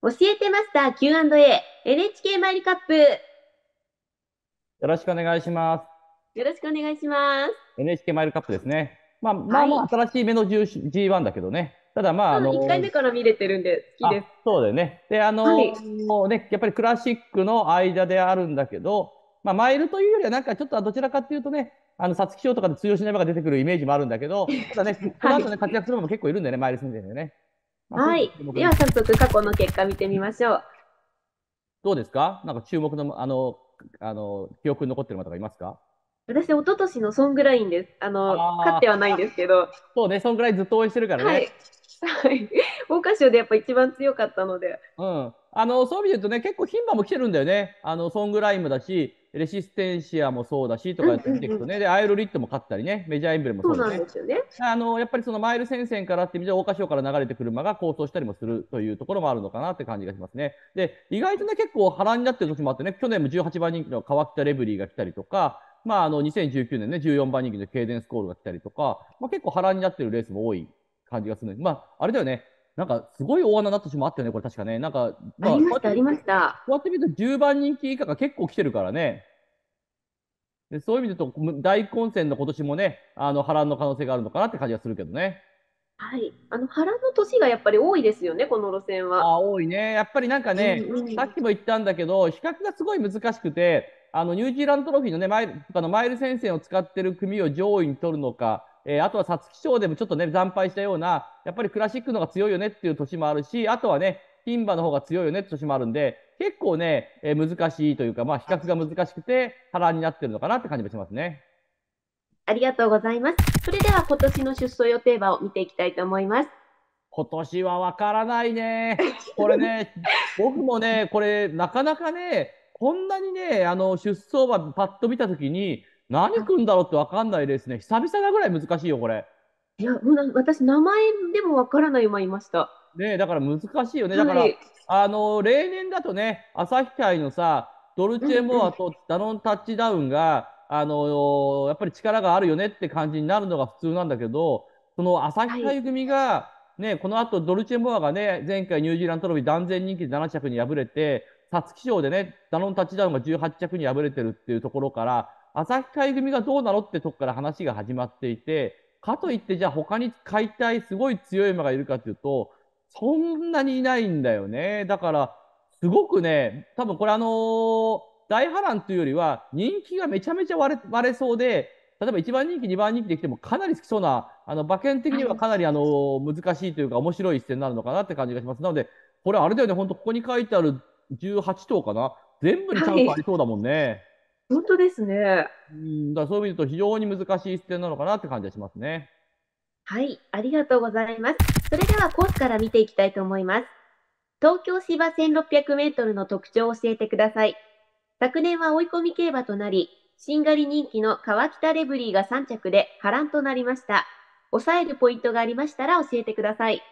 教えてマスター Q&A NHK マイルカップ。よろしくお願いします。よろしくお願いします。NHK マイルカップですね。まあ、まあ、まあ、新しい目の G1 だけどね。ただまあ、あの、1回目から見れてるんで、好きです。そうだよね。で、あの、はい、もうね、やっぱりクラシックの間であるんだけど、まあ、マイルというよりは、なんかちょっとどちらかっていうとね、あの、皐月賞とかで通用しない場が出てくるイメージもあるんだけど、ただね、この後ね、活躍するのも結構いるんだよね、マイル先生でね。はい。では早速過去の結果見てみましょう。どうですかなんか注目の、あの、あの、記憶に残ってる方がいますか私、一昨年のソングラインです。あの、勝ってはないんですけど。そうね、ソングラインずっと応援してるからね。はい。はい。桜花賞でやっぱ一番強かったので。うん。あの、そういう意味で言うとね、結構牝馬も来てるんだよね。あの、ソングラインもだし、レシステンシアもそうだしとかやってみていくとね、うんうんうん、でアイロリットも勝ったりね、メジャーエンブレムもそうなんですよねあのやっぱりそのマイル戦線からって意味で、桜花賞から流れて車が構想したりもするというところもあるのかなって感じがしますね。で、意外とね、結構波乱になってる時もあってね、去年も18番人気の川北レブリーが来たりとか、まあ、あの2019年ね、14番人気のケイデンスコールが来たりとか、まあ、結構波乱になってるレースも多い感じがするまあ、あれだよね、なんかすごい大穴になった年もあったよね、これ確かね。なんか、まあ、ありました、ありました。こうやって見ると10番人気以下が結構来てるからね。でそういう意味で言うと、大混戦の今年もね、あの波乱の可能性があるのかなって感じがするけどね。はい、あの波乱の年がやっぱり多いですよね、この路線は。あ多いね、やっぱりなんかね、さっきも言ったんだけど、比較がすごい難しくて、あのニュージーランドトロフィーのね、マイルあのマイル戦線を使ってる組を上位に取るのか、えー、あとは皐月賞でもちょっとね、惨敗したような、やっぱりクラシックの方が強いよねっていう年もあるし、あとはね、牝馬の方が強いよねって年もあるんで、結構ね、えー、難しいというか、まあ、比較が難しくて、波乱になってるのかなって感じもしますね。ありがとうございます。それでは今年の出走予定馬を見ていきたいと思います。今年はわからないね。これね、僕もね、これなかなかね、こんなにね、あの出走馬パッと見たときに、何組んだろうって分かんないですね。久々なぐらい難しいよ、これ。いや、私、名前でも分からない馬いました。ねだから難しいよね。だから、はい、あの、例年だとね、旭海のさ、ドルチェモアとダノンタッチダウンが、あのやっぱり力があるよねって感じになるのが普通なんだけど、その旭海組がね、この後ドルチェモアがね、前回ニュージーランドトロフィー断然人気で7着に敗れて、皐月賞でね、ダノンタッチダウンが18着に敗れてるっていうところから、旭海組がどうなのってとこから話が始まっていて、かといってじゃあ他に解体すごい強い馬がいるかというと、そんなにいないんだよね。だから、すごくね、多分これあのー、大波乱というよりは、人気がめちゃめちゃ割れそうで、例えば1番人気、2番人気できてもかなり好きそうな、あの馬券的にはかなりあのー、難しいというか面白い一戦になるのかなって感じがします。なので、これあれだよね、本当ここに書いてある18頭かな、全部にチャンスありそうだもんね。はい本当ですね。うん、だそういう意味と非常に難しい視点なのかなって感じがしますね。はい、ありがとうございます。それではコースから見ていきたいと思います。東京芝1600メートルの特徴を教えてください。昨年は追い込み競馬となり、しんがり人気の川北レブリーが3着で波乱となりました。抑えるポイントがありましたら教えてください。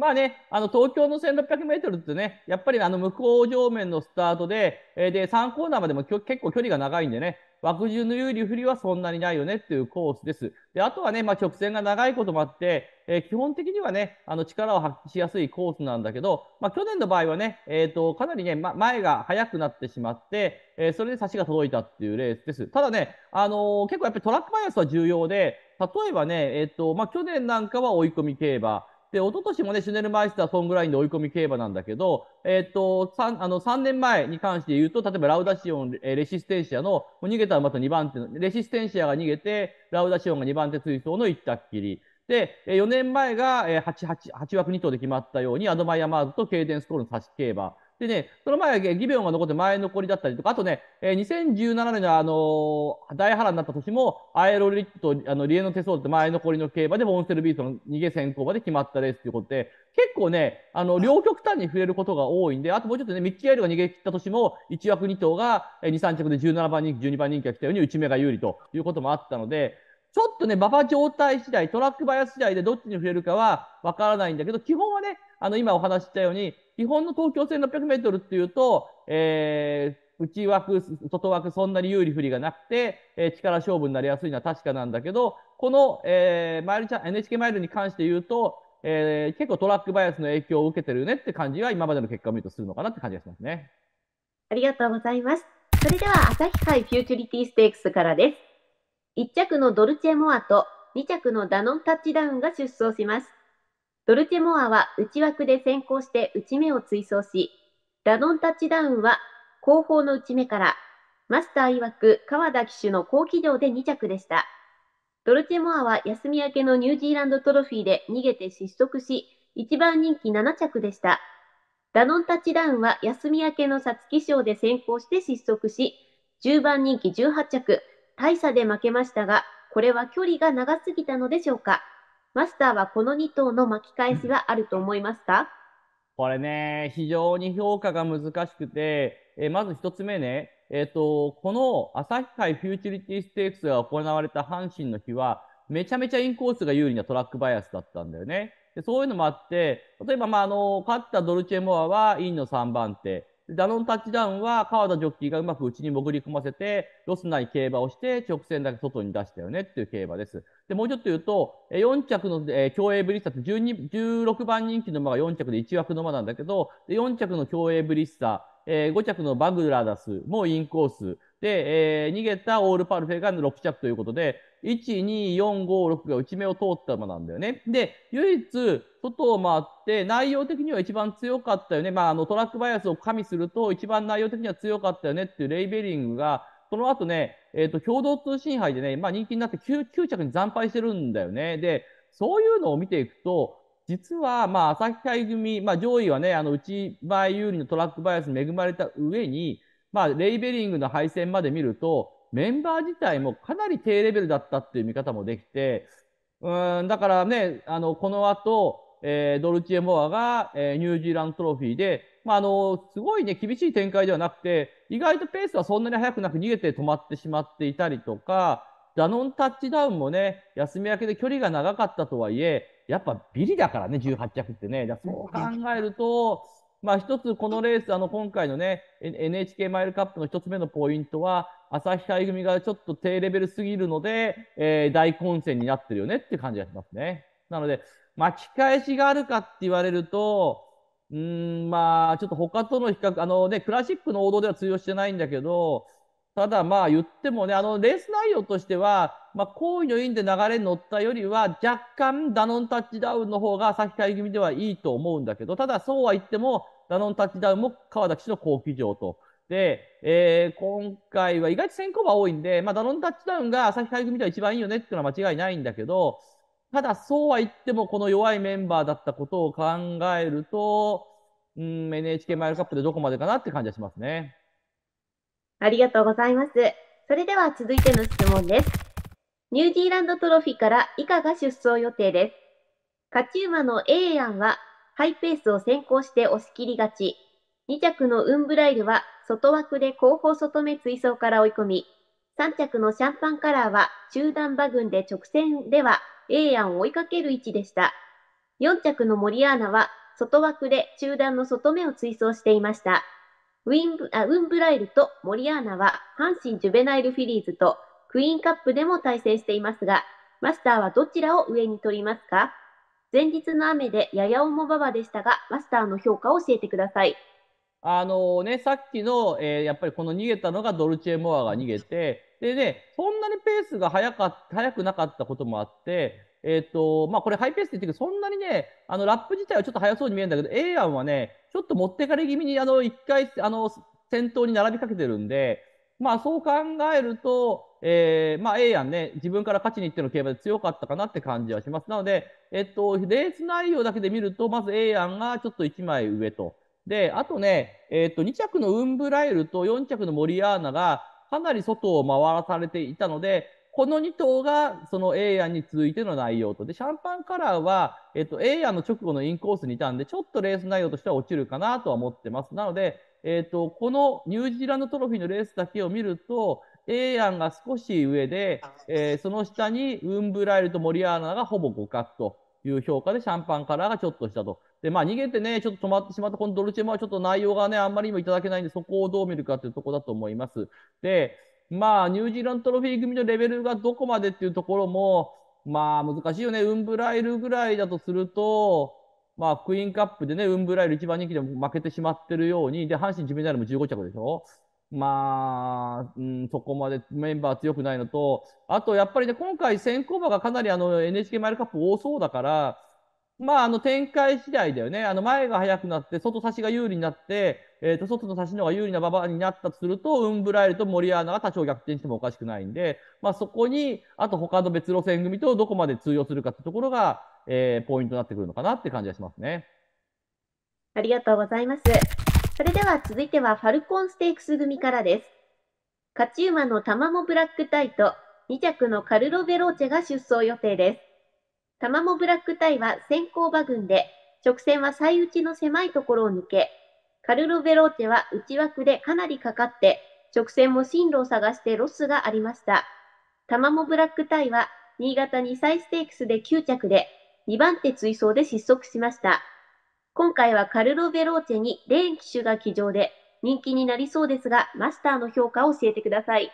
まあね、あの東京の1600メートルってね、やっぱりあの向こう上面のスタートで、えー、で3コーナーまでも結構距離が長いんでね、枠順の有利不利はそんなにないよねっていうコースです。であとはね、まあ、直線が長いこともあって、えー、基本的にはね、あの力を発揮しやすいコースなんだけど、まあ、去年の場合はね、えーと、とかなりね、ま、前が速くなってしまって、えー、それで差しが届いたっていうレースです。ただね、あのー、結構やっぱりトラックバイアスは重要で、例えばね、えーとまあ、去年なんかは追い込み競馬、で、一昨年もね、シュネルマイスター、ソングラインで追い込み競馬なんだけど、えっ、と、3, あの3年前に関して言うと、例えばラウダシオン、レシステンシアの、逃げたまた2番手の、レシステンシアが逃げて、ラウダシオンが2番手追走の行ったっきり。で、4年前が 8, 8, 8枠2頭で決まったように、アドマイヤマーズとケイデンスコールの差し競馬。でね、その前、ギベオンが残って前残りだったりとか、あとね、えー、2017年のあのー、大波乱になった年も、アエロリットとあのリエノテソーって前残りの競馬で、ボンセルビートの逃げ先行馬で決まったレースということで、結構ね、あの、両極端に触れることが多いんで、あともうちょっとね、ミッチアイルが逃げ切った年も、1枠2頭が2、3着で17番人気、12番人気が来たように、内目が有利ということもあったので、ちょっとね、馬場状態次第、トラックバイアス次第でどっちに触れるかはわからないんだけど、基本はね、あの、今お話ししたように、基本の東京線600メートルっていうと、えー、内枠、外枠、そんなに有利不利がなくて、えー、力勝負になりやすいのは確かなんだけど、この、えー、マイルちゃん、NHK マイルに関して言うと、えー、結構トラックバイアスの影響を受けてるよねって感じは今までの結果を見るとするのかなって感じがしますね。ありがとうございます。それでは朝日杯フューチュリティステークスからです。1着のドルチェモアと2着のダノンタッチダウンが出走します。ドルチェモアは内枠で先行して内目を追走し、ダノンタッチダウンは後方の内目から、マスター曰く川田騎手の好機乗で2着でした。ドルチェモアは休み明けのニュージーランドトロフィーで逃げて失速し、1番人気7着でした。ダノンタッチダウンは休み明けの皐月賞で先行して失速し、10番人気18着、大差で負けましたが、これは距離が長すぎたのでしょうかマスターはこの2頭の巻き返しはあると思いますかこれね、非常に評価が難しくて、えまず1つ目ね、えっ、ー、と、この朝日杯フューチュリティステークスが行われた阪神の日は、めちゃめちゃインコースが有利なトラックバイアスだったんだよね。でそういうのもあって、例えば、まあ、あの、勝ったドルチェモアはインの3番手、ダノンタッチダウンは川田ジョッキーがうまく内に潜り込ませて、ロスない競馬をして、直線だけ外に出したよねっていう競馬です。で、もうちょっと言うと、4着の、えー、競泳ブリッサって1 6番人気の馬が4着で1枠の馬なんだけど、で4着の競泳ブリッサ、えー、5着のバグラダスもインコース、で、えー、逃げたオールパルフェが6着ということで、12456が内目を通った馬なんだよね。で、唯一外を回って内容的には一番強かったよね。まあ、あのトラックバイアスを加味すると一番内容的には強かったよねっていうレイベリングが、その後ね、えっ、ー、と、共同通信杯でね、まあ人気になって 9, 9着に惨敗してるんだよね。で、そういうのを見ていくと、実は、まあ、朝日会組、まあ、上位はね、あの、内前有利のトラックバイアスに恵まれた上に、まあ、レイベリングの敗戦まで見ると、メンバー自体もかなり低レベルだったっていう見方もできて、うん、だからね、あの、この後、えー、ドルチェ・モアが、えー、ニュージーランドトロフィーで、まあ、あの、すごいね、厳しい展開ではなくて、意外とペースはそんなに速くなく逃げて止まってしまっていたりとか、ダノンタッチダウンもね、休み明けで距離が長かったとはいえ、やっぱビリだからね、18着ってね。そう考えると、まあ、一つこのレース、あの今回のね、NHK マイルカップの一つ目のポイントは、朝日海組がちょっと低レベルすぎるので、えー、大混戦になってるよねって感じがしますね。なので、巻き返しがあるかって言われると、うん、まあ、ちょっと他との比較、あのね、クラシックの王道では通用してないんだけど、ただまあ言ってもね、あのレース内容としては、まあ、好意の因で流れに乗ったよりは、若干ダノンタッチダウンの方が先回り気味ではいいと思うんだけど、ただそうは言っても、ダノンタッチダウンも川田騎の好機場と。で、えー、今回は意外と先行馬多いんで、まあ、ダノンタッチダウンが旭気組では一番いいよねっていうのは間違いないんだけど、ただそうは言ってもこの弱いメンバーだったことを考えると、うん、NHK マイルカップでどこまでかなって感じがしますね。ありがとうございます。それでは続いての質問です。ニュージーランドトロフィーから以下が出走予定です。カチューマの A 案はハイペースを先行して押し切りがち。2着のウンブライルは外枠で後方外目追走から追い込み、3着のシャンパンカラーは中段馬群で直線では A 案を追いかける位置でした。4着のモリアーナは外枠で中段の外目を追走していました。ウィンブあウンブライルとモリアーナは阪神ジュベナイルフィリーズとクイーンカップでも対戦していますが、マスターはどちらを上に取りますか前日の雨でやや重馬場でしたが、マスターの評価を教えてください。あのね、さっきの、えー、やっぱりこの逃げたのがドルチェ・モアが逃げて、でね、そんなにペースが速か速くなかったこともあって、えっ、と、まあ、これハイペースで言ってるけど、そんなにね、あの、ラップ自体はちょっと速そうに見えるんだけど、エイアンはね、ちょっと持ってかれ気味に、あの、一回、あの、先頭に並びかけてるんで、まあ、そう考えると、えー、まあ、エイアンね、自分から勝ちに行っての競馬で強かったかなって感じはします。なので、えっと、レース内容だけで見ると、まずエイアンがちょっと1枚上と。で、あとね、えっと、2着のウンブライルと4着のモリアーナが、かなり外を回らされていたので、この2頭がその A 案に続いての内容とでシャンパンカラーは、えっと、A 案の直後のインコースにいたんでちょっとレース内容としては落ちるかなとは思ってますなので、えっと、このニュージーランドトロフィーのレースだけを見ると A 案が少し上で、えー、その下にウンブライルとモリアーナがほぼ互角という評価でシャンパンカラーがちょっとしたと。で、まあ逃げてね、ちょっと止まってしまったこのドルチェマはちょっと内容がね、あんまり今いただけないんで、そこをどう見るかというところだと思います。で、まあ、ニュージーランドトロフィー組のレベルがどこまでっていうところも、まあ、難しいよね。ウンブライルぐらいだとすると、まあ、クイーンカップでね、ウンブライル一番人気でも負けてしまってるように、で、阪神ジメナルも15着でしょまあ、うん、そこまでメンバー強くないのと、あとやっぱりね、今回選考馬がかなりあの NHK マイルカップ多そうだから、まあ、あの展開次第だよね、あの前が速くなって、外差しが有利になって、えー、と外の差しの方が有利な馬場になったとすると、ウンブライルとモリアーナが多少逆転してもおかしくないんで、まあ、そこに、あと他の別路線組とどこまで通用するかってところが、えー、ポイントになってくるのかなって感じがしますね。ありがとうございます。それでは続いては、ファルコンステークス組からです。勝ち馬のタマモブラックタイと、2着のカルロ・ベローチェが出走予定です。タマモブラックタイは先行馬群で、直線は最内の狭いところを抜け、カルロベローチェは内枠でかなりかかって、直線も進路を探してロスがありました。タマモブラックタイは新潟に再ステークスで9着で、2番手追走で失速しました。今回はカルロベローチェにレーン機種が騎乗で人気になりそうですが、マスターの評価を教えてください。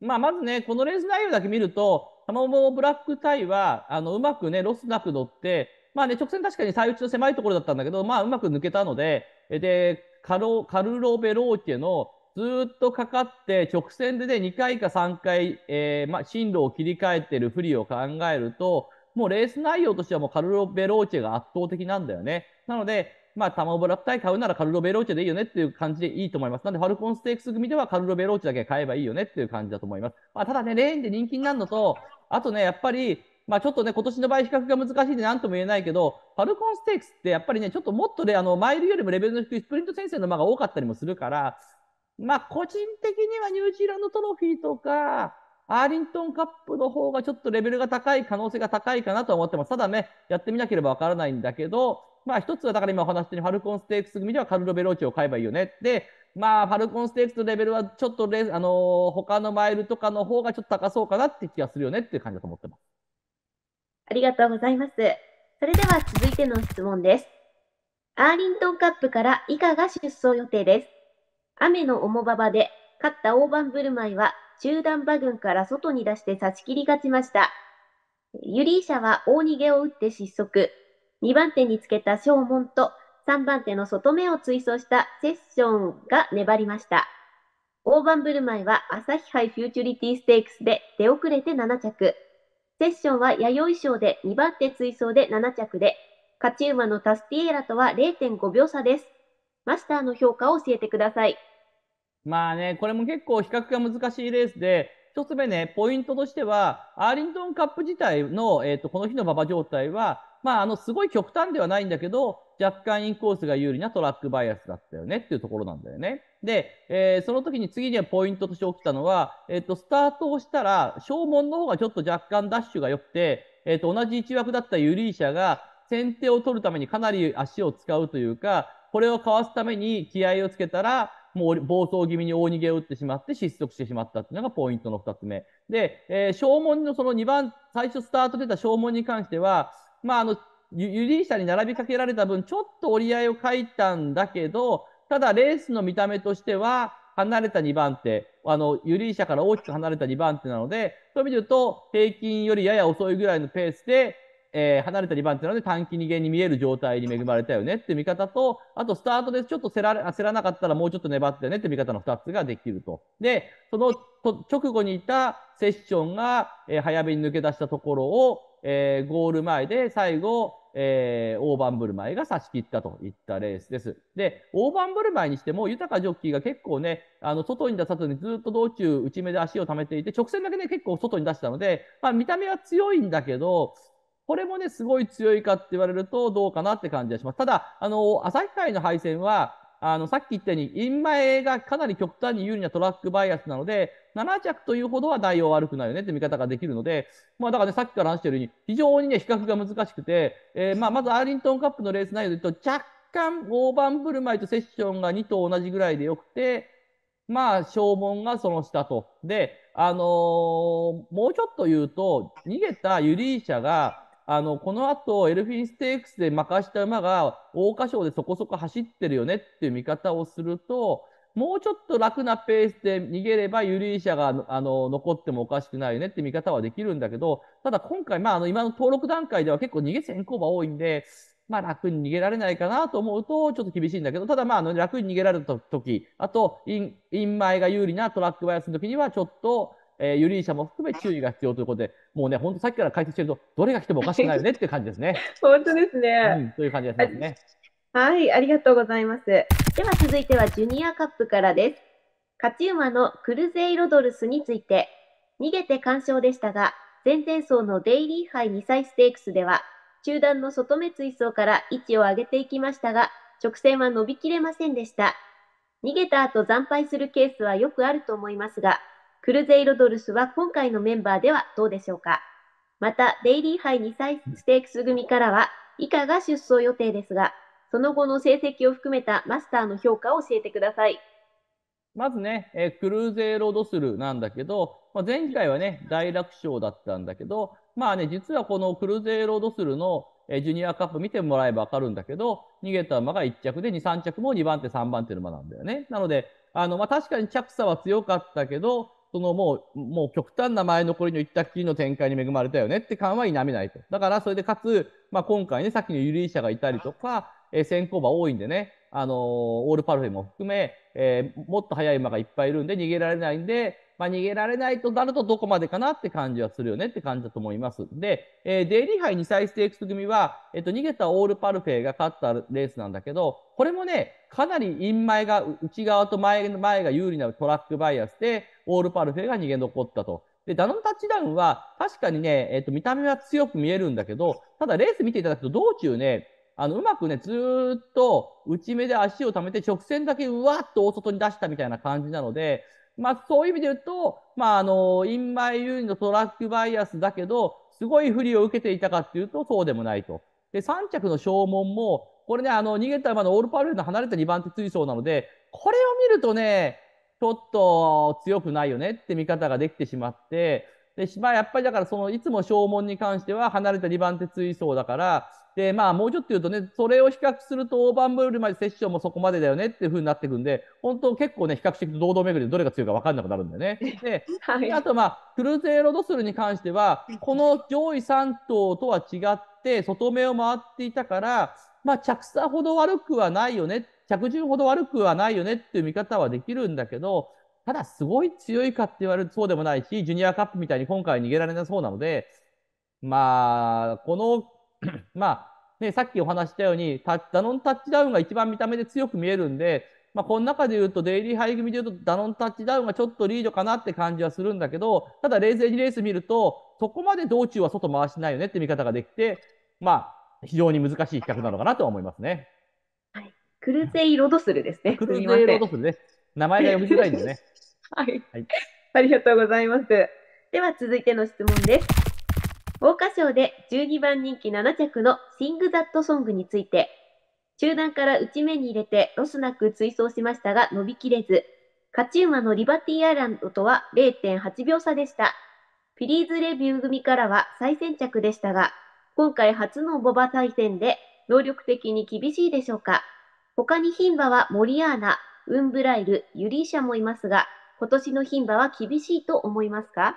まあ、まずね、このレース内容だけ見ると、ハモブラックタイはあのうまくねロスなく乗って、まあね、直線確かに最内の狭いところだったんだけど、まあ、うまく抜けたのででカロカルロベローテのずっとかかって直線でね2回か3回、えーまあ、進路を切り替えてるふりを考えるともうレース内容としてはもうカルロベローチェが圧倒的なんだよね。なので、まあ、タマブラックタイ買うならカルロベローチェでいいよねっていう感じでいいと思います。なので、ファルコンステークス組ではカルロベローチェだけ買えばいいよねっていう感じだと思います。まあ、ただね、レーンで人気になるのと、あとね、やっぱり、まあ、ちょっとね、今年の場合、比較が難しいんで、なんとも言えないけど、ファルコンステークスってやっぱりね、ちょっともっとね、あのマイルよりもレベルの低いスプリント先生の間が多かったりもするから、まあ、個人的にはニュージーランドトロフィーとか、アーリントンカップの方がちょっとレベルが高い可能性が高いかなと思ってます。ただね、やってみなければわからないんだけど、まあ、一つはだから今お話したように、ファルコンステークス組ではカルロ・ベローチを買えばいいよねで、まあ、ファルコンステークスのレベルはちょっとレ、あのー、他のマイルとかの方がちょっと高そうかなって気がするよねっていう感じだと思ってます。ありがとうございます。それでは続いての質問です。アーリントンカップから以下が出走予定です。雨の重馬場で勝った大盤振る舞いは中段馬群から外に出して差し切り勝ちました。ユリーシャは大逃げを打って失速。2番手につけた正門と3番手の外目を追走したセッションが粘りました。大盤振る舞いは朝日杯フューチュリティステークスで出遅れて7着。セッションは弥生賞で2番手追走で7着で、勝ち馬のタスティエーラとは0.5秒差です。マスターの評価を教えてください。まあね、これも結構比較が難しいレースで、一つ目ね、ポイントとしては、アーリントンカップ自体の、えーとこの日の馬場状態は、まあ、あのすごい極端ではないんだけど若干インコースが有利なトラックバイアスだったよねっていうところなんだよね。で、えー、その時に次にはポイントとして起きたのは、えーと、スタートをしたら正門の方がちょっと若干ダッシュが良くて、えーと、同じ1枠だったユリーシャが先手を取るためにかなり足を使うというかこれをかわすために気合をつけたらもう暴走気味に大逃げを打ってしまって失速してしまったっていうのがポイントの2つ目。で、えー、正門のその2番、最初スタート出た正門に関しては、まあ、あのユリーしゃに並びかけられた分ちょっと折り合いを書いたんだけどただレースの見た目としては離れた2番手あのユリーしゃから大きく離れた2番手なのでそういう意味で言うと平均よりやや遅いぐらいのペースで、えー、離れた2番手なので短期逃げに見える状態に恵まれたよねって見方とあとスタートでちょっと競らせらなかったらもうちょっと粘ってねって見方の2つができると。でそのと直後にいたセッションが、えー、早めに抜け出したところをえー、ゴール前で最後、えー、大盤振る舞いが差し切ったといったレースです。で、大盤振る舞いにしても、豊かジョッキーが結構ね、あの外に出さずにずっと道中、内目で足を溜めていて、直線だけね、結構外に出したので、まあ、見た目は強いんだけど、これもね、すごい強いかって言われると、どうかなって感じがします。ただ、あの、朝日の敗戦は、あの、さっき言ったように、イン前がかなり極端に有利なトラックバイアスなので、7着というほどは内容悪くないよねって見方ができるので、まあ、だからね、さっきから話しているように、非常にね、比較が難しくて、えー、まあ、まずアーリントンカップのレース内容で言うと、若干、大盤振る舞いとセッションが2と同じぐらいでよくて、まあ、消門がその下と。で、あのー、もうちょっと言うと、逃げたユリーシャが、あの、この後、エルフィンステークスで負かした馬が、桜花賞でそこそこ走ってるよねっていう見方をすると、もうちょっと楽なペースで逃げれば、ユリーシャがあの残ってもおかしくないよねって見方はできるんだけど、ただ今回、まあ、あの今の登録段階では結構逃げ先行馬多いんで、まあ、楽に逃げられないかなと思うと、ちょっと厳しいんだけど、ただ、まあ、あの楽に逃げられた時、あと、イン前が有利なトラックバイアスの時には、ちょっと、えー、ユリーシャも含め注意が必要ということで、もうね、本当さっきから解説してると、どれが来てもおかしくないよねっていう感じですね。本当ですね、うん。という感じですね。はい、ありがとうございます。では続いてはジュニアカップからです。勝ち馬のクルゼイロドルスについて、逃げて完勝でしたが、前々走のデイリー杯2歳ステークスでは、中段の外目追走から位置を上げていきましたが、直線は伸びきれませんでした。逃げた後惨敗するケースはよくあると思いますが、クルゼイロドルスは今回のメンバーではどうでしょうか。また、デイリー杯2歳ステークス組からは、以下が出走予定ですが、その後の成績を含めたマスターの評価を教えてください。まずね、えー、クルーゼーロドスルなんだけど、まあ、前回はね、大楽勝だったんだけど、まあね、実はこのクルーゼーロドスルの、えー、ジュニアカップ見てもらえばわかるんだけど、逃げた馬が1着で2、3着も2番手、3番手の馬なんだよね。なので、あの、まあ、確かに着差は強かったけど、そのもう、もう極端な前残りの一択きりの展開に恵まれたよねって感は否めないと。だからそれでかつ、まあ、今回ね、さっきのユリーシャがいたりとか、え先行馬多いんでね、あのー、オールパルフェも含め、えー、もっと速い馬がいっぱいいるんで逃げられないんで、まあ、逃げられないとなるとどこまでかなって感じはするよねって感じだと思います。で、えー、デイリーハイ2歳ステークス組は、えっ、と、逃げたオールパルフェが勝ったレースなんだけど、これもね、かなり陰前が、内側と前の前が有利なトラックバイアスで、オールパルフェが逃げ残ったと。で、ダノンタッチダウンは、確かにね、えっ、と、見た目は強く見えるんだけど、ただレース見ていただくと、道中ね、あのうまくね、ずっと内目で足をためて、直線だけうわっと大外に出したみたいな感じなので、まあ、そういう意味で言うと、まあ、あのインマイ有利のトラックバイアスだけど、すごい不利を受けていたかっていうと、そうでもないと。で、3着の消耗も、これね、あの逃げた馬のオールパールの離れた2番手追走なので、これを見るとね、ちょっと強くないよねって見方ができてしまって、で、まあ、やっぱりだから、そのいつも消耗に関しては離れた2番手追走だから、で、まあ、もうちょっと言うとね、それを比較すると大盤振るまでセッションもそこまでだよねっていうふうになっていくんで、本当結構ね、比較的堂々巡りでどれが強いか分かんなくなるんだよね。で、はい、あとまあ、クルーゼーロドスルに関しては、この上位3頭とは違って、外目を回っていたから、まあ、着差ほど悪くはないよね、着順ほど悪くはないよねっていう見方はできるんだけど、ただすごい強いかって言われるそうでもないし、ジュニアカップみたいに今回逃げられなそうなので、まあ、この まあね、さっきお話したようにダノンタッチダウンが一番見た目で強く見えるんで、まあ、この中でいうとデイリーハイ組でいうとダノンタッチダウンがちょっとリードかなって感じはするんだけどただ冷静にレース見るとそこまで道中は外回しないよねって見方ができて、まあ、非常に難しい比較なのかなと思いますね。はい、クルゼイロドスルですね。クルゼイロドスルね。名前が読みづらいんでね。はい、はい、ありがとうございます。では続いての質問です。桜花賞で12番人気7着のシング・ザット・ソングについて、中段から内目に入れてロスなく追走しましたが伸びきれず、勝ち馬のリバティアイランドとは0.8秒差でした。フィリーズレビュー組からは最先着でしたが、今回初のボバ対戦で能力的に厳しいでしょうか。他に牝馬はモリアーナ、ウンブライル、ユリーシャもいますが、今年の牝馬は厳しいと思いますか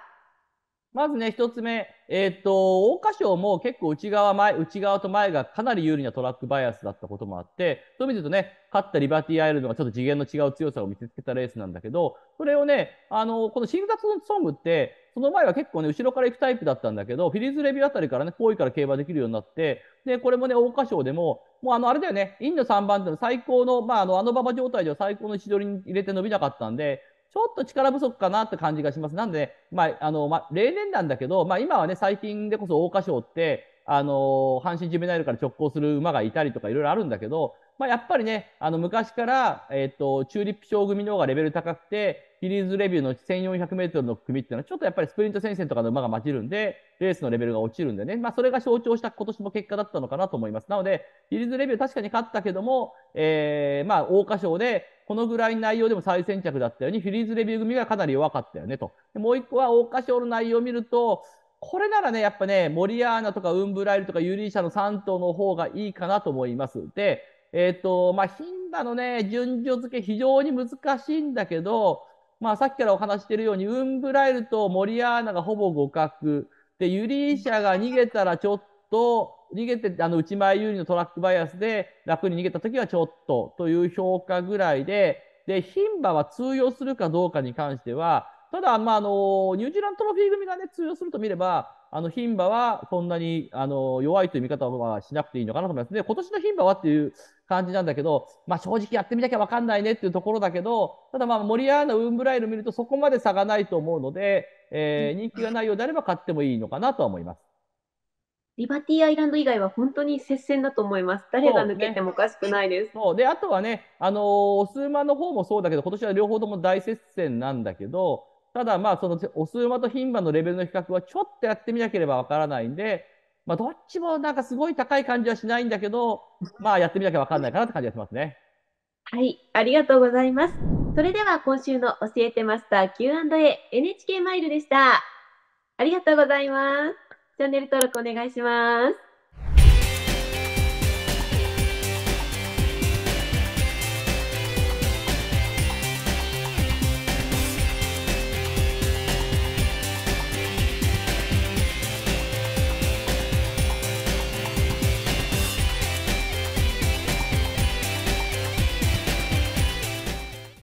まずね、一つ目、えー、っと、桜花賞も結構内側前、内側と前がかなり有利なトラックバイアスだったこともあって、そう見るとね、勝ったリバティアイルドがちょっと次元の違う強さを見せつけたレースなんだけど、それをね、あの、このシングザソングって、その前は結構ね、後ろから行くタイプだったんだけど、フィリーズレビューあたりからね、好位から競馬できるようになって、で、これもね、桜花賞でも、もうあの、あれだよね、インド3番っての最高の、まあ、あの、あの馬場状態では最高の位置取りに入れて伸びなかったんで、ちょっと力不足かなって感じがします。なんで、ね、まあ、あの、まあ、例年なんだけど、まあ、今はね、最近でこそ桜花賞って、あの、阪神ジュベナイルから直行する馬がいたりとかいろいろあるんだけど、まあ、やっぱりね、あの、昔から、えっ、ー、と、チューリップ賞組の方がレベル高くて、ヒリーズレビューの1400メートルの組っていうのは、ちょっとやっぱりスプリント戦線とかの馬が混じるんで、レースのレベルが落ちるんでね、まあ、それが象徴した今年の結果だったのかなと思います。なので、ヒリーズレビュー確かに勝ったけども、えー、まあ、桜花賞で、このぐらいの内容でも最先着だったように、フィリーズレビュー組がかなり弱かったよねと。でもう一個は、桜花賞の内容を見ると、これならね、やっぱね、モリアーナとかウンブライルとかユリーシャの3頭の方がいいかなと思います。で、えっ、ー、と、まあ、ンダのね、順序付け非常に難しいんだけど、まあ、さっきからお話してるように、ウンブライルとモリアーナがほぼ互角。で、ユリーシャが逃げたらちょっと、逃げてあの内前有利のトラックバイアスで楽に逃げた時はちょっとという評価ぐらいでで牝馬は通用するかどうかに関してはただ、まあ、あのニュージーランドトロフィー組が、ね、通用すると見ればあの牝馬はそんなにあの弱いという見方はしなくていいのかなと思います。で今年の牝馬はっていう感じなんだけど、まあ、正直やってみなきゃわかんないねっていうところだけどただまあモリアーナ・ウンブライル見るとそこまで差がないと思うので、えー、人気がないようであれば買ってもいいのかなとは思います。リバティアイランド以外は本当に接戦だと思います。誰が抜けてもおかしくないです。そう、ね、であとはね、あのー、オスーマの方もそうだけど、今年は両方とも大接戦なんだけど、ただまあ、そのオスーマと牝馬のレベルの比較はちょっとやってみなければわからないんで、まあ、どっちもなんかすごい高い感じはしないんだけど、まあ、やってみなきゃわかんないかなって感じがしますね。はい、ありがとうございます。それでは今週の教えてマスター Q&A NHK マイルでした。ありがとうございます。チャンネル登録お願いします。